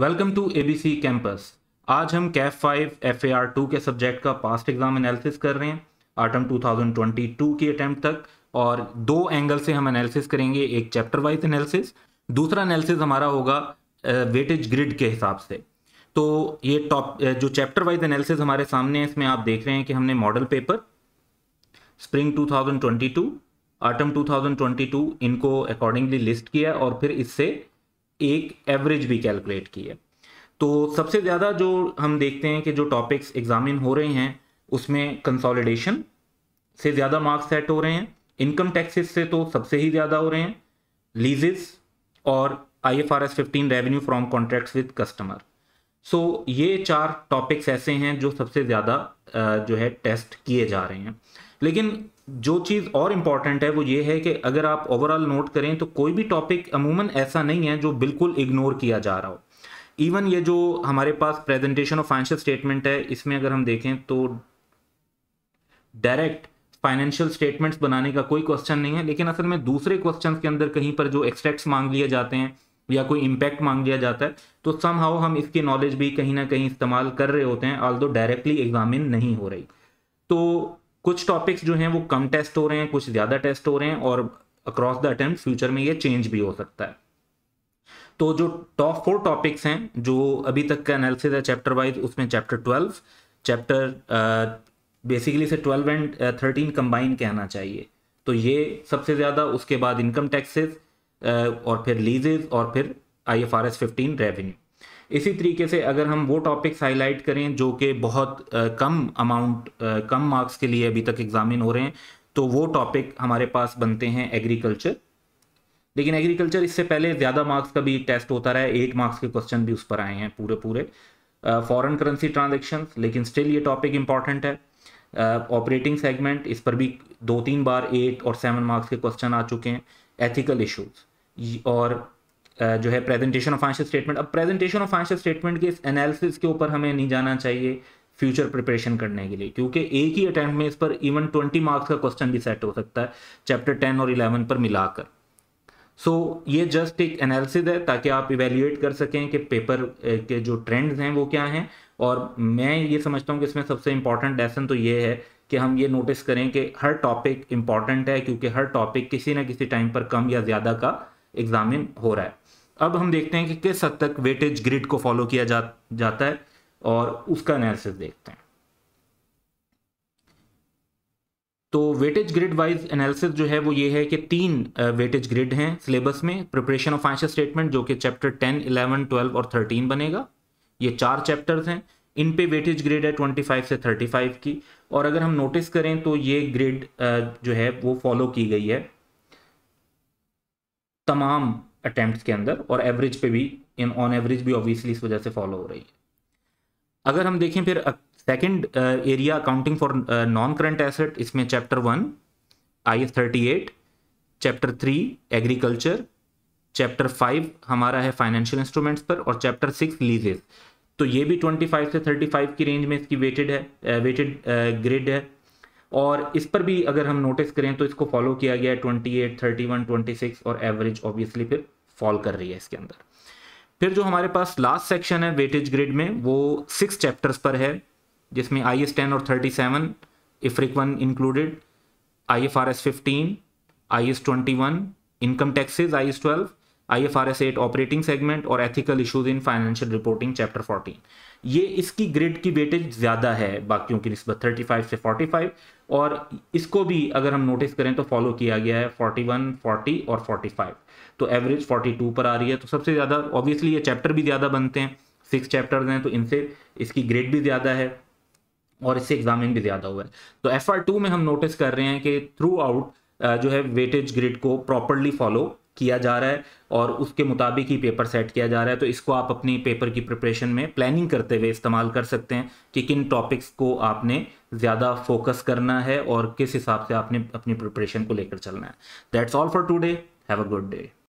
welcome to ABC campus आज हम CAF five F A R two के subject का पास्ट एग्जाम एनालिसिस कर रहे हैं आटम 2022 की अटैम्प्ट तक और दो एंगल से हम एनालिसिस करेंगे एक चैप्टर वाइज एनालिसिस दूसरा एनालिसिस हमारा होगा वेटेज ग्रिड के हिसाब से तो ये टॉप जो चैप्टर वाइज एनालिसिस हमारे सामने है इसमें आप देख रहे हैं कि हमने मॉडल पेपर स्प्रिंग 2022 आटम 2022 इनको अकॉर्डिंगली लिस्ट किया और फिर इससे एक एवरेज भी कैलकुलेट की है तो सबसे ज़्यादा जो हम देखते हैं कि जो टॉपिक्स एग्जामिन हो रहे हैं उसमें कंसोलिडेशन से ज़्यादा मार्क्स सेट हो रहे हैं इनकम टैक्सेस से तो सबसे ही ज़्यादा हो रहे हैं लीजेस और I F R S fifteen revenue from contracts with customer so ये चार टॉपिक्स ऐसे हैं जो सबसे ज़्यादा जो है टेस्ट किए जा रहे हैं लेकिन जो चीज़ और इम्पॉर्टेंट है वो ये है कि अगर आप ओवरऑल नोट करें तो कोई भी टॉपिक अमूमन ऐसा नहीं है जो बिल्कुल इग्नोर किया जा रहा हो इवन ये जो हमारे पास प्रेजेंटेशन ऑफ फाइनेंशियल स्टेटमेंट है इसमें अगर हम देखें तो डायरेक्ट फाइनेंशियल स्टेटमेंट्स बनाने का कोई क्वेश्चन नहीं है लेकिन असल में दूसरे क्वेश्चन के अंदर कहीं पर जो एक्सट्रैक्ट्स मांग लिए जाते हैं या कोई इम्पैक्ट मांग लिया जाता है तो सम हाउ हम इसकी नॉलेज भी कहीं ना कहीं इस्तेमाल कर रहे होते हैं आल डायरेक्टली एग्जामिन नहीं हो रही तो कुछ टॉपिक्स जो हैं वो कम टेस्ट हो रहे हैं कुछ ज़्यादा टेस्ट हो रहे हैं और अक्रॉस द अटेम्प्ट फ्यूचर में ये चेंज भी हो सकता है तो जो टॉप फोर टॉपिक्स हैं जो अभी तक का एनालिसिस है चैप्टर वाइज उसमें चैप्टर ट्वेल्व चैप्टर बेसिकली से ट्वेल्व एंड थर्टीन कंबाइन कहना चाहिए तो ये सबसे ज़्यादा उसके बाद इनकम टैक्सेस uh, और फिर लीजेज और फिर I F R S fifteen revenue इसी तरीके से अगर हम वो टॉपिक्स हाईलाइट करें जो कि बहुत कम अमाउंट कम मार्क्स के लिए अभी तक एग्जामिन हो रहे हैं तो वो टॉपिक हमारे पास बनते हैं एग्रीकल्चर लेकिन एग्रीकल्चर इससे पहले ज़्यादा मार्क्स का भी टेस्ट होता रहा है एट मार्क्स के क्वेश्चन भी उस पर आए हैं पूरे पूरे फॉरेन करेंसी ट्रांजेक्शन लेकिन स्टिल ये टॉपिक इंपॉर्टेंट है ऑपरेटिंग uh, सेगमेंट इस पर भी दो तीन बार एट और सेवन मार्क्स के क्वेश्चन आ चुके हैं एथिकल इशूज और जो है प्रेजेंटेशन ऑफ फाइनेंशियल स्टेटमेंट अब प्रेजेंटेशन ऑफ फाइनेंशियल स्टेटमेंट के इस एनालिसिस के ऊपर हमें नहीं जाना चाहिए फ्यूचर प्रिपरेशन करने के लिए क्योंकि एक ही अटैम्प्ट में इस पर इवन ट्वेंटी मार्क्स का क्वेश्चन भी सेट हो सकता है चैप्टर टेन और इलेवन पर मिलाकर सो so, ये जस्ट एक एनालिसिस है ताकि आप इवेल्यूएट कर सकें कि पेपर के जो ट्रेंड्स हैं वो क्या हैं और मैं ये समझता हूँ कि इसमें सबसे इम्पॉर्टेंट लेसन तो ये है कि हम ये नोटिस करें कि हर टॉपिक इम्पॉर्टेंट है क्योंकि हर टॉपिक किसी ना किसी टाइम पर कम या ज़्यादा का एग्जामिन हो रहा है अब हम देखते हैं कि किस हद तक वेटेज ग्रिड को फॉलो किया जा, जाता है और उसका एनालिसिस देखते हैं तो वेटेज ग्रिड वाइज एनालिसिस जो है वो ये है कि तीन वेटेज ग्रिड हैं सिलेबस में प्रिपरेशन ऑफ फाइनेंशियल स्टेटमेंट जो कि चैप्टर टेन इलेवन ट्वेल्व और थर्टीन बनेगा ये चार चैप्टर्स हैं इन पे वेटेज ग्रेड है 25 से 35 की और अगर हम नोटिस करें तो ये ग्रेड जो है वो फॉलो की गई है तमाम अटैम्प्ट के अंदर और एवरेज पे भी ऑन एवरेज भी ऑब्वियसली इस वजह से फॉलो हो रही है अगर हम देखें फिर second area accounting for non current asset इसमें chapter one I S thirty eight chapter three agriculture chapter five हमारा है फाइनेंशियल इंस्ट्रूमेंट्स पर और चैप्टर सिक्स लीजेस तो ये भी ट्वेंटी फाइव से थर्टी फाइव की रेंज में इसकी वेटेड है वेटेड ग्रेड है और इस पर भी अगर हम नोटिस करें तो इसको फॉलो किया गया है twenty eight thirty one twenty six और एवरेज ऑब्वियसली फिर फॉल कर रही है इसके अंदर फिर जो हमारे पास लास्ट सेक्शन है वेटेज ग्रिड में वो सिक्स चैप्टर्स पर है जिसमें आई एस टेन और thirty seven IFRIC one included I F R S fifteen I S twenty one income taxes I S twelve IFRS 8 operating segment और ethical issues in financial reporting chapter 14 ये इसकी grid की weightage ज़्यादा है बाकियों की नस्बत 35 से 45 और इसको भी अगर हम नोटिस करें तो फॉलो किया गया है 41, 40 और 45 तो एवरेज 42 पर आ रही है तो सबसे ज़्यादा ऑब्वियसली ये चैप्टर भी ज़्यादा बनते हैं सिक्स चैप्टर्स हैं तो इनसे इसकी ग्रेड भी ज़्यादा है और इससे एग्जामिन भी ज़्यादा हुआ है तो एफ में हम नोटिस कर रहे हैं कि थ्रू आउट जो है वेटेज ग्रिड को प्रॉपरली फॉलो किया जा रहा है और उसके मुताबिक ही पेपर सेट किया जा रहा है तो इसको आप अपनी पेपर की प्रिपरेशन में प्लानिंग करते हुए इस्तेमाल कर सकते हैं कि किन टॉपिक्स को आपने ज़्यादा फोकस करना है और किस हिसाब से आपने अपनी प्रिपरेशन को लेकर चलना है that's all for today have a good day